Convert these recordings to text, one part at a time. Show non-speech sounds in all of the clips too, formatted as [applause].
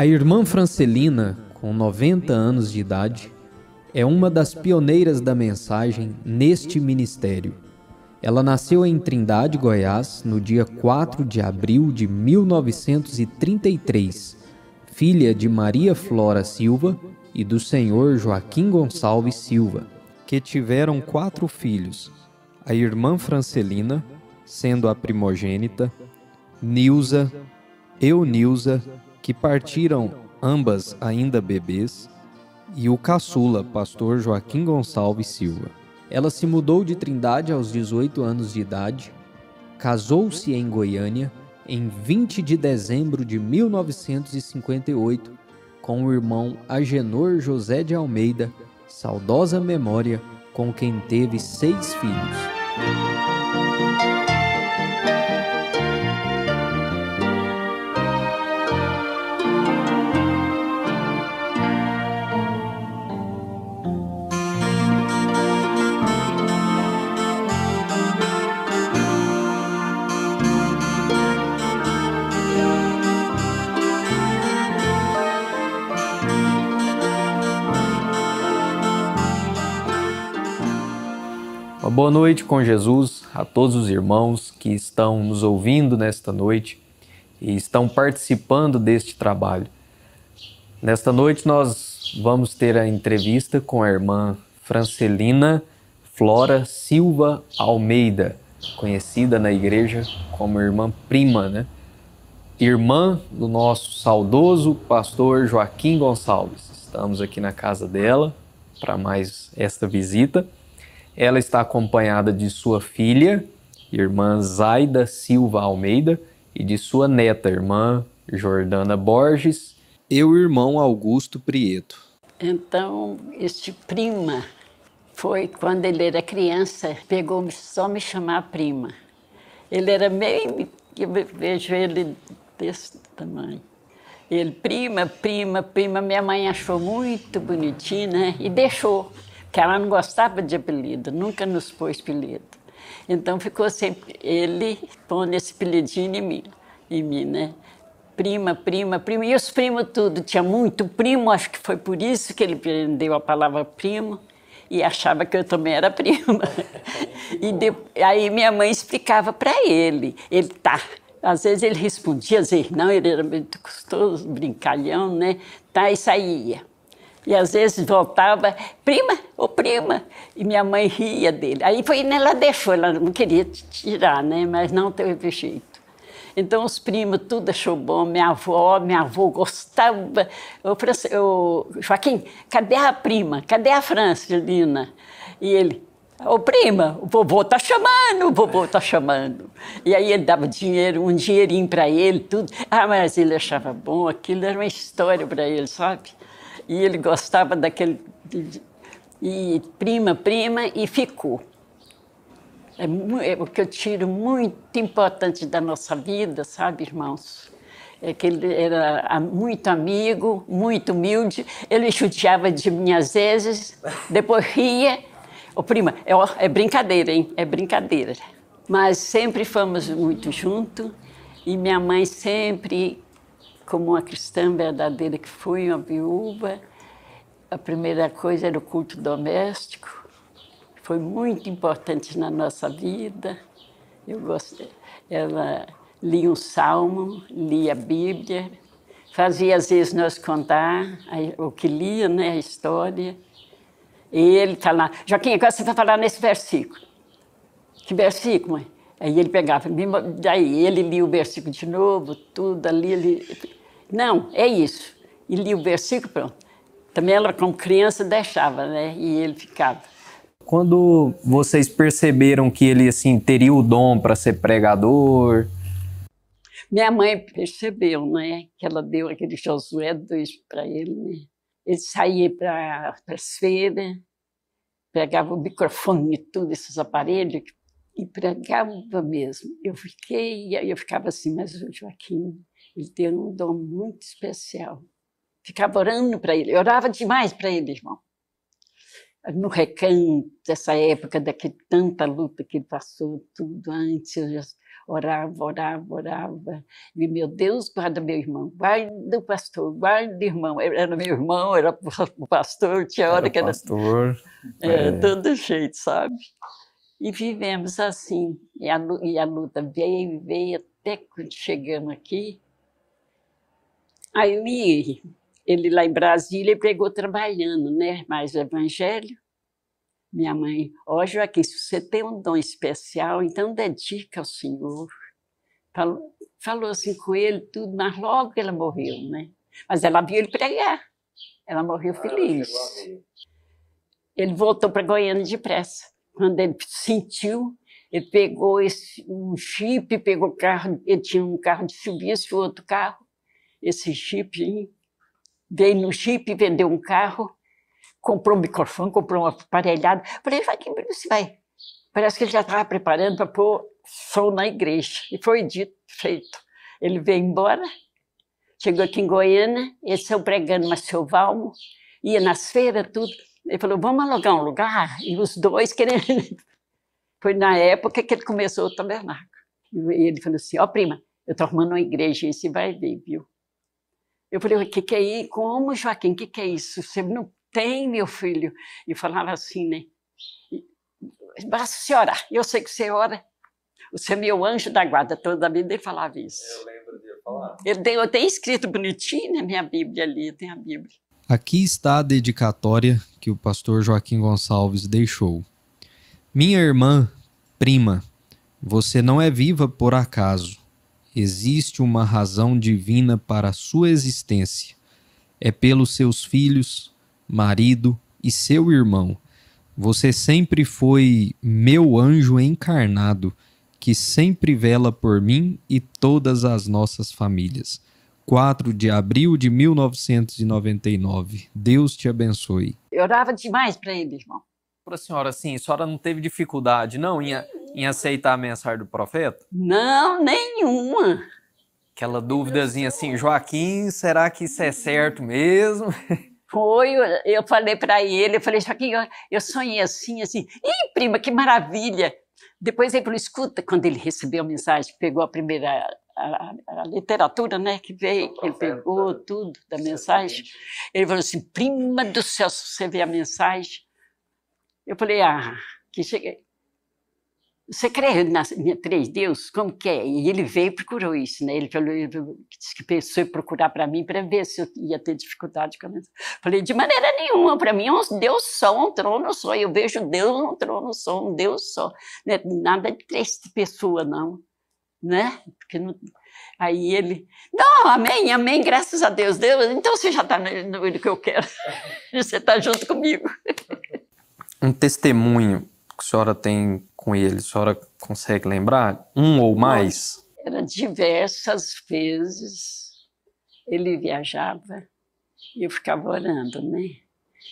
A irmã Francelina, com 90 anos de idade, é uma das pioneiras da mensagem neste ministério. Ela nasceu em Trindade, Goiás, no dia 4 de abril de 1933, filha de Maria Flora Silva e do senhor Joaquim Gonçalves Silva, que tiveram quatro filhos: a irmã Francelina, sendo a primogênita, Nilza, Eunilza que partiram ambas ainda bebês, e o caçula, pastor Joaquim Gonçalves Silva. Ela se mudou de Trindade aos 18 anos de idade, casou-se em Goiânia em 20 de dezembro de 1958 com o irmão Agenor José de Almeida, saudosa memória, com quem teve seis filhos. Boa noite com Jesus a todos os irmãos que estão nos ouvindo nesta noite e estão participando deste trabalho. Nesta noite nós vamos ter a entrevista com a irmã Francelina Flora Silva Almeida, conhecida na igreja como irmã prima, né? Irmã do nosso saudoso pastor Joaquim Gonçalves. Estamos aqui na casa dela para mais esta visita. Ela está acompanhada de sua filha, irmã Zaida Silva Almeida, e de sua neta, irmã Jordana Borges, e o irmão Augusto Prieto. Então, este prima foi quando ele era criança, pegou só me chamar prima. Ele era meio. Eu vejo ele desse tamanho. Ele, prima, prima, prima. Minha mãe achou muito bonitinho, né? E deixou que ela não gostava de apelido, nunca nos pôs apelido. Então ficou sempre ele pondo esse apelidinho em mim, em mim, né? Prima, prima, prima, e os primos tudo, tinha muito primo, acho que foi por isso que ele aprendeu a palavra primo e achava que eu também era prima. [laughs] e de, aí minha mãe explicava para ele, ele tá, às vezes ele respondia, às vezes não, ele era muito gostoso, brincalhão, né? Tá, e saía. E às vezes voltava, prima, ô oh, prima, e minha mãe ria dele. Aí foi, né, ela deixou, ela não queria tirar, né? Mas não teve jeito. Então os primos tudo achou bom, minha avó, minha avó gostava. Eu falei: o assim, Joaquim, cadê a prima? Cadê a Lina? E ele, Ô oh, prima, o vovô tá chamando, o vovô tá chamando. E aí ele dava dinheiro, um dinheirinho para ele, tudo. Ah, mas ele achava bom, aquilo era uma história para ele, sabe? E ele gostava daquele. E prima, prima, e ficou. É, é o que eu tiro muito importante da nossa vida, sabe, irmãos? É que ele era ah, muito amigo, muito humilde. Ele chuteava de mim às vezes, depois ria. Ô, prima, é, é brincadeira, hein? É brincadeira. Mas sempre fomos muito juntos e minha mãe sempre como uma cristã verdadeira que fui, uma viúva. A primeira coisa era o culto doméstico, foi muito importante na nossa vida. Eu gostei. Ela lia um salmo, lia a Bíblia, fazia às vezes nós contar o que lia, né, a história. E ele está lá, Joaquim, agora você vai falar nesse versículo. Que versículo, mãe? Aí ele pegava, daí ele lia o versículo de novo, tudo ali, ele não, é isso. E li o versículo, pronto. Também ela, como criança, deixava, né? E ele ficava. Quando vocês perceberam que ele, assim, teria o dom para ser pregador? Minha mãe percebeu, né? Que ela deu aquele Josué 2 para ele, né? Ele saía para as feiras, pegava o microfone e tudo, esses aparelhos, e pregava mesmo. Eu fiquei, eu ficava assim, mas o Joaquim ele tem um dom muito especial. Ficava orando para ele, eu orava demais para ele, irmão. No recanto, dessa época daquele tanta luta que ele passou, tudo antes, eu já orava, orava, orava. E, meu Deus, guarda meu irmão, guarda o pastor, guarda o irmão. Era meu irmão, era o pastor, tinha hora era que era. Pastor. É, é. Todo jeito, sabe? E vivemos assim. E a, e a luta veio e veio até quando chegamos aqui. Aí ele, ele lá em Brasília pegou trabalhando, né? Mais evangelho. Minha mãe, ó oh, Joaquim, se você tem um dom especial, então dedica ao Senhor. Falou, falou assim com ele tudo, mas logo ela morreu, né? Mas ela viu ele pregar. Ela morreu ah, feliz. Ele voltou para Goiânia depressa. Quando ele sentiu, ele pegou esse, um chip, pegou o carro, ele tinha um carro de subir serviço, outro carro, esse chip, hein? veio no chip, vendeu um carro, comprou um microfone, comprou um aparelhado. Falei, vai que você vai. Parece que ele já estava preparando para pôr som na igreja. E foi dito, feito. Ele veio embora, chegou aqui em Goiânia, eles estão é pregando mas seu Valmo ia nas feiras, tudo. Ele falou, vamos alugar um lugar? E os dois querendo... [laughs] Foi na época que ele começou o tabernáculo. E ele falou assim, ó oh, prima, eu estou arrumando uma igreja, e você vai ver, viu? Eu falei, o que, que é isso? Como, Joaquim, o que, que é isso? Você não tem, meu filho? E falava assim, né? Basta você orar. Eu sei que você ora. Você é meu anjo da guarda toda a vida. Ele falava isso. Eu lembro de falar. Ele tem, eu tenho escrito bonitinho na minha Bíblia ali, tem a Bíblia. Aqui está a dedicatória que o pastor Joaquim Gonçalves deixou. Minha irmã, prima, você não é viva por acaso. Existe uma razão divina para a sua existência. É pelos seus filhos, marido e seu irmão. Você sempre foi meu anjo encarnado, que sempre vela por mim e todas as nossas famílias. 4 de abril de 1999. Deus te abençoe. Eu orava demais para ele, irmão. Para a senhora, sim. a senhora não teve dificuldade, não, em, em aceitar a mensagem do profeta? Não, nenhuma. Aquela dúvidazinha assim, Joaquim, será que isso é certo mesmo? [laughs] Foi, eu falei para ele, eu falei, Joaquim, eu, eu sonhei assim, assim. Ih, prima, que maravilha! Depois ele falou, escuta, quando ele recebeu a mensagem, pegou a primeira a, a, literatura, né, que veio, que ele pegou tudo da mensagem. Ele falou assim, prima do céu, se você vê a mensagem. Eu falei, ah, que cheguei você crê em três deuses? Como que é? E ele veio e procurou isso, né? Ele falou, disse que pensou em procurar para mim para ver se eu ia ter dificuldade com isso. Falei, de maneira nenhuma, para mim é um Deus só, um trono só. Eu vejo Deus um trono só, um Deus só. Né? Nada de três pessoas, não. Né? Porque não... Aí ele, não, amém, amém, graças a Deus. Deus, então você já está no, no que eu quero. [laughs] você está junto comigo. Um testemunho que a senhora tem com ele? A senhora consegue lembrar? Um ou mais? Era diversas vezes. Ele viajava e eu ficava orando, né?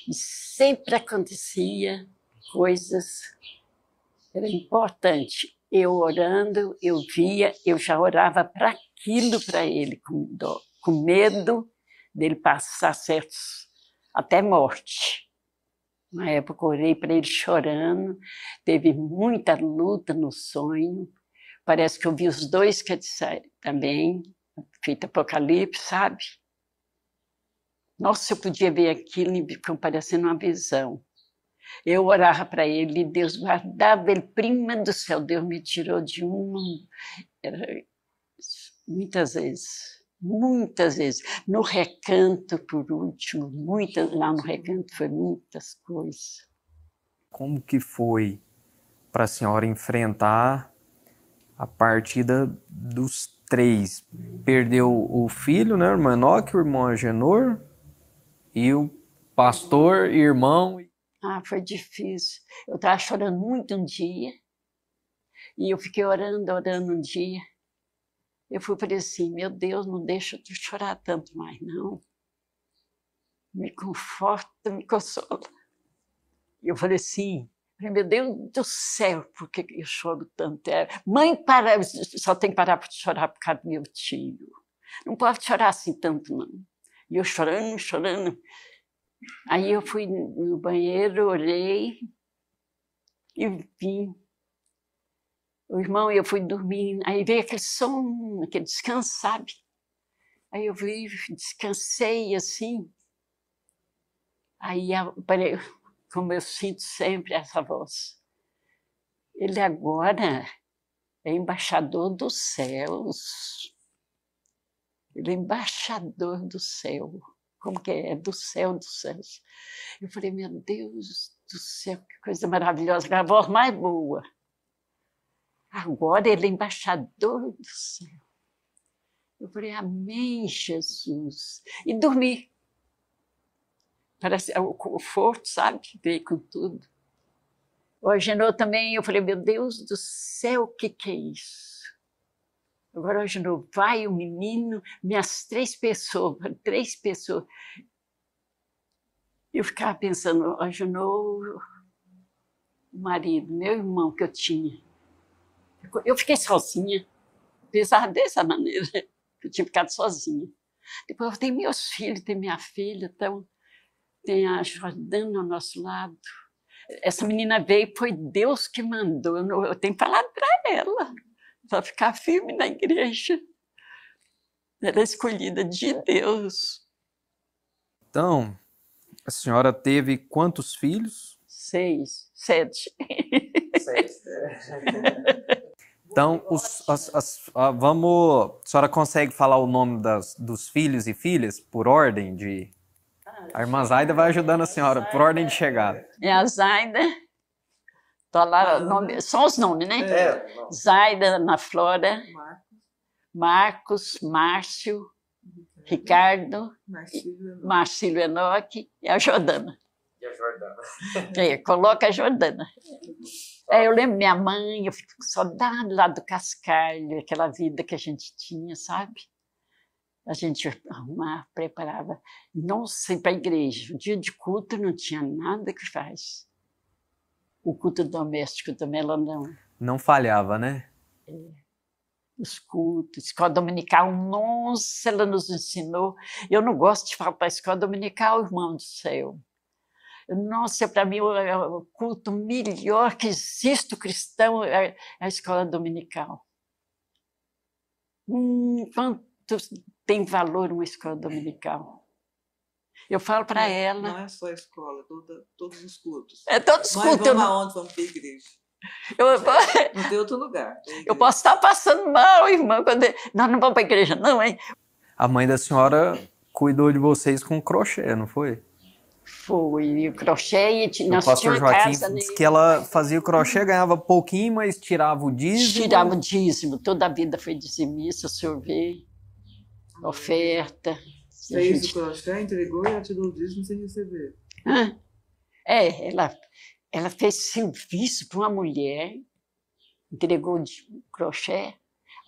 E sempre acontecia coisas. Era importante. Eu orando, eu via, eu já orava para aquilo para ele, com, do, com medo dele passar certos até morte. Na época, orei para ele chorando, teve muita luta no sonho. Parece que eu vi os dois catecismos também, feito Apocalipse, sabe? Nossa, eu podia ver aquilo parecendo uma visão. Eu orava para ele, Deus guardava ele, prima do céu, Deus me tirou de uma. Era muitas vezes muitas vezes. No recanto, por último, muitas, lá no recanto foi muitas coisas. Como que foi para a senhora enfrentar a partida dos três? Perdeu o filho, né, o irmão Enoque, o irmão Agenor e o pastor, irmão. Ah, foi difícil. Eu estava chorando muito um dia e eu fiquei orando, orando um dia eu fui falei assim, meu Deus, não deixa tu chorar tanto mais, não. Me conforta, me consola. E eu falei assim, meu Deus do céu, por que eu choro tanto? É, mãe, para, só tem que parar de chorar por causa do meu tio. Não pode chorar assim tanto, não. E eu chorando, chorando. Aí eu fui no banheiro, orei e vim o irmão e eu fui dormir, aí veio aquele som, aquele descanso, sabe? Aí eu fui, descansei assim. Aí, parei. [laughs] como eu sinto sempre essa voz. Ele agora é embaixador dos céus. Ele é embaixador do céu. Como que é? É do céu dos céus. Eu falei, meu Deus do céu, que coisa maravilhosa, é a voz mais boa. Agora ele é embaixador do céu. Eu falei, Amém, Jesus. E dormi. Parece é o conforto, sabe, que veio com tudo. O Agenor também, eu falei, meu Deus do céu, o que, que é isso? Agora o Agenor vai, o menino, minhas três pessoas, [laughs] três pessoas. Eu ficava pensando, o Agenor, o marido, meu irmão que eu tinha, eu fiquei sozinha, pensava dessa maneira, [laughs] eu tinha ficado sozinha. Depois tem meus filhos, tem minha filha, então, tem a Jordana ao nosso lado. Essa menina veio, foi Deus que mandou, eu, não, eu tenho falado para ela, para ficar firme na igreja. Ela é escolhida de Deus. Então, a senhora teve quantos filhos? Seis, sete. Seis. É. [laughs] Então, os, as, as, vamos. A senhora consegue falar o nome das, dos filhos e filhas por ordem de. A irmã Zaida vai ajudando a senhora, por ordem de chegada. É a Zaida. Tô tá lá, nome, só os nomes, né? É. Zaida, Ana Flora, Marcos, Márcio, uhum. Ricardo, Marcílio Enoque e a Jordana a Jordana. [laughs] É, coloca a Jordana. É, eu lembro minha mãe, eu fico com saudade lá do cascalho, aquela vida que a gente tinha, sabe? A gente arrumava, preparava. não sempre para a igreja. O dia de culto não tinha nada que faz. O culto doméstico também ela não. Não falhava, né? É. Os cultos, escola dominical, nossa, ela nos ensinou. Eu não gosto de falar para a escola dominical, irmão do céu. Nossa, para mim, é, o culto melhor que existe o cristão é a escola dominical. Hum, quanto tem valor uma escola dominical? Eu falo para ela. Não é só a escola, toda, todos os cultos. É todos os cultos. Vamos né? não... aonde? Vamos para a igreja. Eu, não tem outro lugar. Tem eu posso estar passando mal, irmã. Quando... Nós não vamos para a igreja, não, hein? A mãe da senhora cuidou de vocês com crochê, não foi? Foi, o crochê, O pastor Joaquim casa, disse que ela fazia o crochê, ganhava pouquinho, mas tirava o dízimo. Tirava o dízimo, toda a vida foi dizimista, o oferta. Fez gente... o crochê, entregou e ela tirou o dízimo sem receber. É, ela, ela fez serviço para uma mulher, entregou o crochê,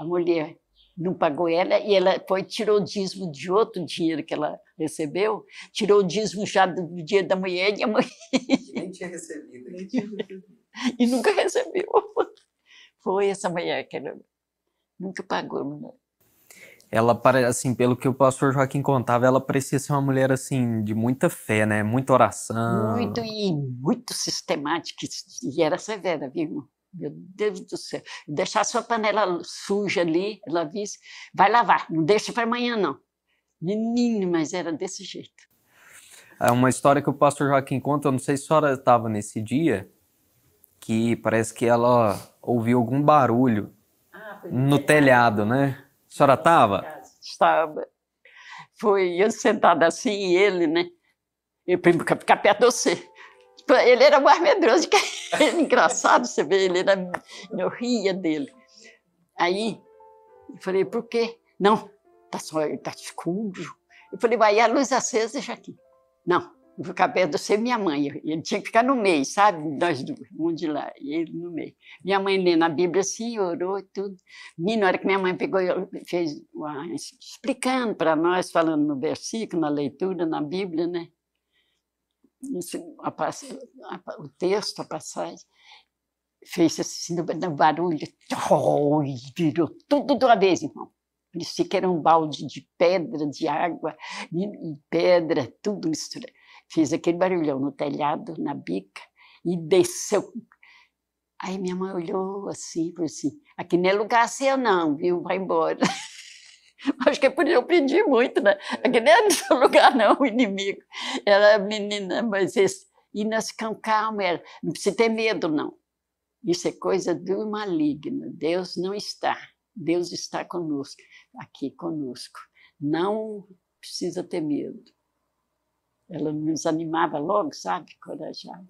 a mulher não pagou ela e ela foi tirou o dízimo de outro dinheiro que ela recebeu, tirou o dízimo já do dia da mulher e a mãe. [laughs] Nem tinha recebido. e nunca recebeu. [laughs] Foi essa mulher que ela nunca pagou. Né? Ela assim, pelo que o pastor Joaquim contava, ela parecia ser uma mulher, assim, de muita fé, né? Muita oração. Muito e muito sistemática. E era severa, viu, meu Deus do céu. Deixar sua panela suja ali, ela disse, vai lavar, não deixa para amanhã, não. Menino, mas era desse jeito. É uma história que o pastor Joaquim conta, eu não sei se a senhora estava nesse dia, que parece que ela ouviu algum barulho ah, no é. telhado, né? A senhora estava? Estava. Foi eu sentada assim e ele, né? Eu para ficar perto de você. Ele era mais medroso que [laughs] ele, engraçado, você vê, ele era, eu ria dele. Aí, eu falei, por quê? Não, Está tá escuro. Eu falei, vai, e a luz acesa já aqui. Não, o vou ficar perto de você e minha mãe. Ele tinha que ficar no meio, sabe? Nós dois, um de lá e ele no meio. Minha mãe lendo a Bíblia assim, orou e tudo. E na hora que minha mãe pegou, fez explicando para nós, falando no versículo, na leitura, na Bíblia, né? o texto, a passagem, fez assim, no barulho, virou tudo de uma vez, irmão. Isso que era um balde de pedra, de água, né, e pedra, tudo misturado. Fiz aquele barulhão no telhado, na bica, e desceu. Aí minha mãe olhou assim, falou assim, aqui não é lugar seu não, viu, vai embora. [laughs] Acho que é por isso eu pedi muito, né? É. Aqui não é seu lugar não, o [laughs] inimigo. Ela menina, mas esse, e nós ficamos calmos, ela, não precisa ter medo não. Isso é coisa do maligno, Deus não está. Deus está conosco, aqui conosco. Não precisa ter medo. Ela nos animava logo, sabe? Corajada.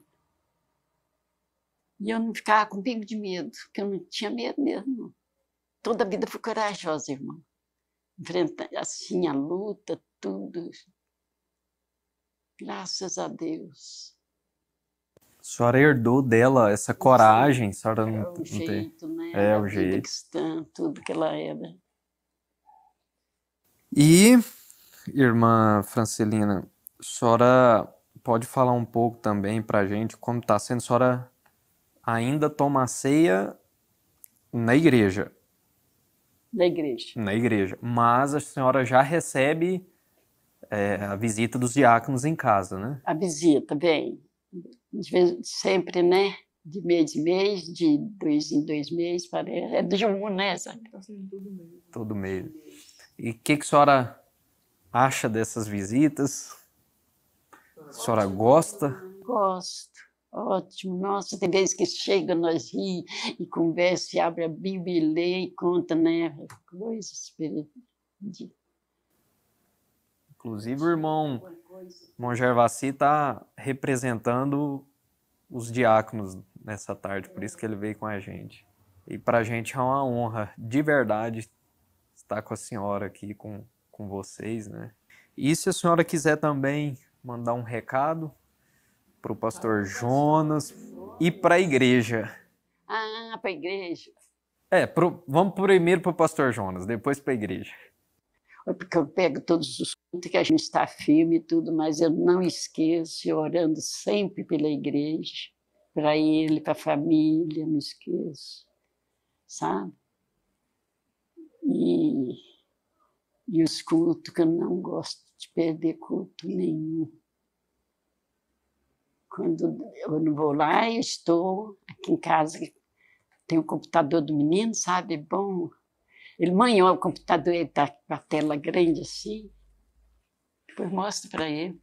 E eu não ficava com pingo de medo, porque eu não tinha medo mesmo. Toda a vida fui corajosa, irmão. Enfrentando assim a luta, tudo. Graças a Deus senhora herdou dela essa coragem, a senhora não, é o não jeito, tem... né? É, o jeito. Cristã, tudo que ela era. E, irmã Francelina, a senhora pode falar um pouco também pra gente como tá sendo, a senhora ainda toma ceia na igreja. Na igreja. Na igreja. Mas a senhora já recebe é, a visita dos diáconos em casa, né? A visita, bem sempre, né? De mês em mês, de dois em dois meses, parece. É de um, né? Sabe? Tá todo mês. E o que, que a senhora acha dessas visitas? A senhora gosta? Gosto. Ótimo, nossa, tem vezes que chega, nós ri e conversa, e abre a Bíblia e lê e conta, né? Coisas. Inclusive, irmão Mongervaci está representando os diáconos nessa tarde, por isso que ele veio com a gente. E para a gente é uma honra, de verdade, estar com a senhora aqui, com, com vocês, né? E se a senhora quiser também mandar um recado para ah, o pastor Jonas e para a igreja. Ah, para a igreja. É, pro, vamos primeiro para o pastor Jonas, depois para a igreja. É porque eu pego todos os que a gente está firme e tudo, mas eu não esqueço, orando sempre pela igreja, para ele, para a família, não esqueço, sabe? E, e os cultos, que eu não gosto de perder culto nenhum. Quando eu não vou lá, eu estou aqui em casa, tem o computador do menino, sabe? É bom. Ele manhou o computador, ele está com a tela grande assim. Depois mostro para ele.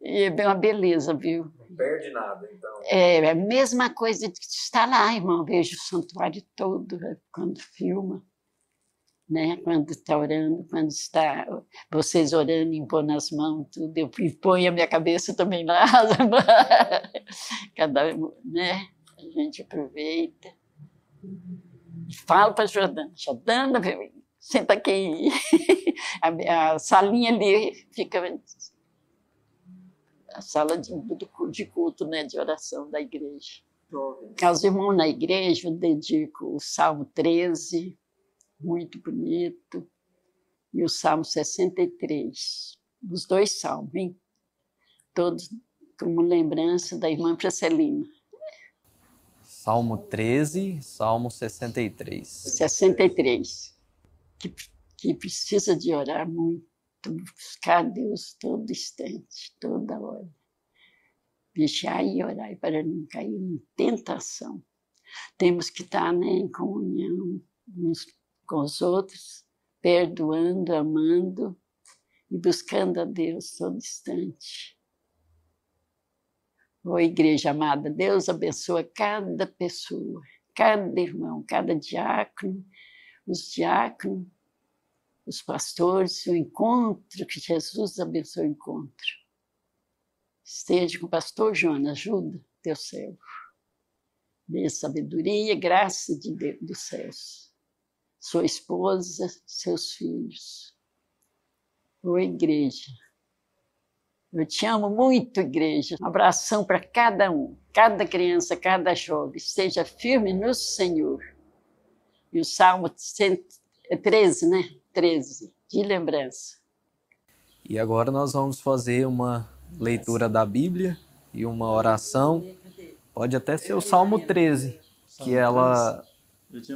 E é uma beleza, viu? Não perde nada, então. É, é a mesma coisa de estar lá, irmão. Vejo o santuário todo é, quando filma, né? Quando está orando, quando está vocês orando, impondo as mãos, tudo. Eu ponho a minha cabeça também lá. [laughs] Cada, né? A gente aproveita. falo para Jordana, Jordana, meu senta aqui. [laughs] a, a, salinha ali fica a sala de, de culto, né, de oração da igreja. Aos irmãos na igreja, eu dedico o Salmo 13, muito bonito, e o Salmo 63, os dois salmos, hein? todos como lembrança da irmã Priscelina. Salmo 13, Salmo 63. 63 que, que precisa de orar muito, buscar Deus todo instante, toda hora. Deixar e orar para não cair em tentação. Temos que estar né, em comunhão uns com os outros, perdoando, amando e buscando a Deus todo instante. Ô igreja amada, Deus abençoa cada pessoa, cada irmão, cada diácono, os diáconos, os pastores, o encontro, que Jesus abençoe o encontro. Esteja com o pastor Jonas, ajuda teu servo. Dê sabedoria e graça de Deus dos céus. Sua esposa, seus filhos. Ô igreja. Eu te amo muito, igreja. Um abração para cada um, cada criança, cada jovem. Esteja firme no Senhor e o Salmo 13, é né? 13, de lembrança. E agora nós vamos fazer uma leitura da Bíblia e uma oração. Pode até ser o Salmo 13, que ela,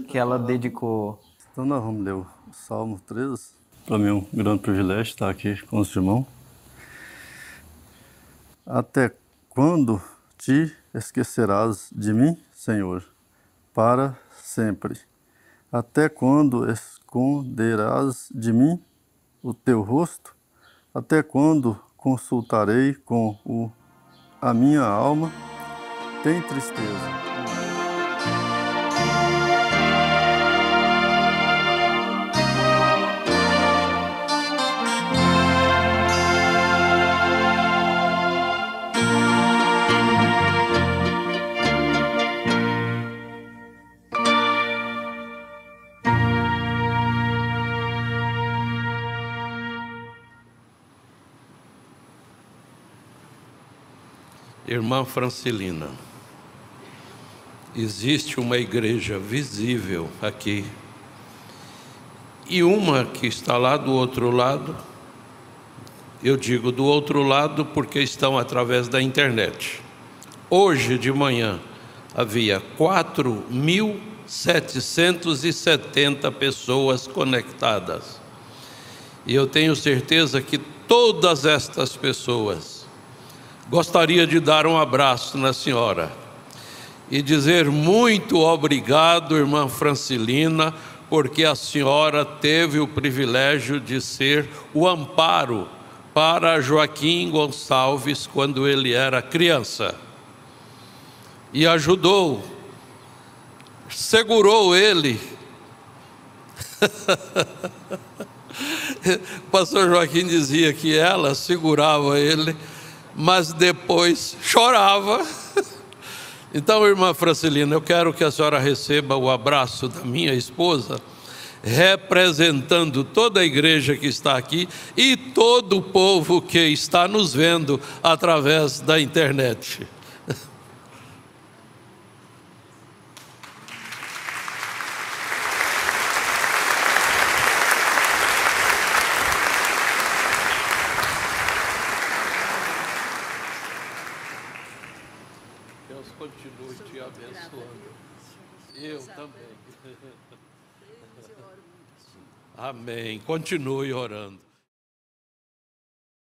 que ela dedicou. Então nós vamos ler o Salmo 13. Para mim é um grande privilégio estar aqui com os irmãos. Até quando te esquecerás de mim, Senhor? Para sempre. Até quando esconderás de mim o teu rosto? Até quando consultarei com o, a minha alma? Tem tristeza. Irmã Francilina, existe uma igreja visível aqui e uma que está lá do outro lado. Eu digo do outro lado porque estão através da internet. Hoje de manhã havia 4.770 pessoas conectadas. E eu tenho certeza que todas estas pessoas Gostaria de dar um abraço na senhora e dizer muito obrigado, irmã Francilina, porque a senhora teve o privilégio de ser o amparo para Joaquim Gonçalves quando ele era criança. E ajudou, segurou ele. o [laughs] pastor Joaquim dizia que ela segurava ele mas depois chorava. [laughs] Então, irmã Francilina, eu quero que a senhora receba o abraço da minha esposa, representando toda a igreja que está aqui e todo o povo que está nos vendo através da internet. Amém. Continue orando.